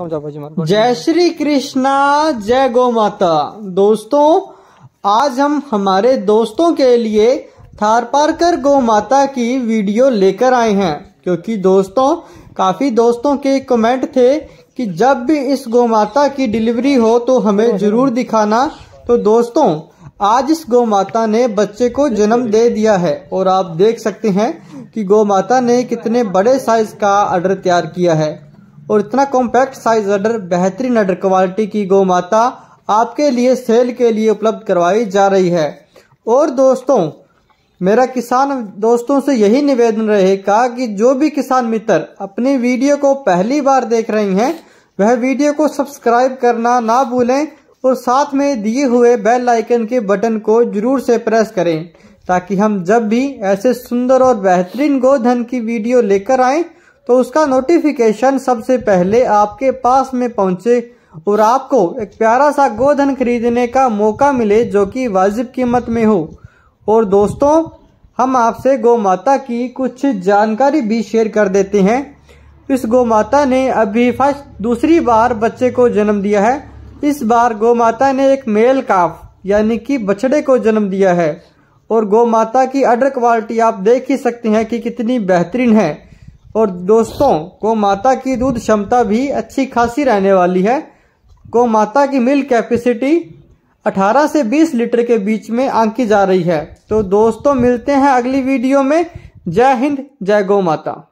जय श्री कृष्णा जय गो माता दोस्तों आज हम हमारे दोस्तों के लिए थार कर गौ माता की वीडियो लेकर आए हैं क्योंकि दोस्तों काफी दोस्तों के कमेंट थे कि जब भी इस गौ माता की डिलीवरी हो तो हमें जरूर दिखाना तो दोस्तों आज इस गौ माता ने बच्चे को जन्म दे दिया है और आप देख सकते हैं कि गौ माता ने कितने बड़े साइज का ऑर्डर तैयार किया है और इतना कॉम्पैक्ट साइज अडर बेहतरीन अडर क्वालिटी की गौ माता आपके लिए सेल के लिए उपलब्ध करवाई जा रही है और दोस्तों मेरा किसान दोस्तों से यही निवेदन रहेगा कि जो भी किसान मित्र अपनी वीडियो को पहली बार देख रहे हैं वह वीडियो को सब्सक्राइब करना ना भूलें और साथ में दिए हुए बेल आइकन के बटन को जरूर से प्रेस करें ताकि हम जब भी ऐसे सुंदर और बेहतरीन गोधन की वीडियो लेकर आएं तो उसका नोटिफिकेशन सबसे पहले आपके पास में पहुंचे और आपको एक प्यारा सा गोधन खरीदने का मौका मिले जो कि वाजिब कीमत में हो और दोस्तों हम आपसे गौ माता की कुछ जानकारी भी शेयर कर देते हैं इस गौ माता ने अभी फर्स्ट दूसरी बार बच्चे को जन्म दिया है इस बार गौ माता ने एक मेल काफ यानी कि बछड़े को जन्म दिया है और गौ माता की अडर क्वालिटी आप देख ही सकते हैं कि कितनी बेहतरीन है और दोस्तों को माता की दूध क्षमता भी अच्छी खासी रहने वाली है को माता की मिल्क कैपेसिटी 18 से 20 लीटर के बीच में आंकी जा रही है तो दोस्तों मिलते हैं अगली वीडियो में जय हिंद जय गौ माता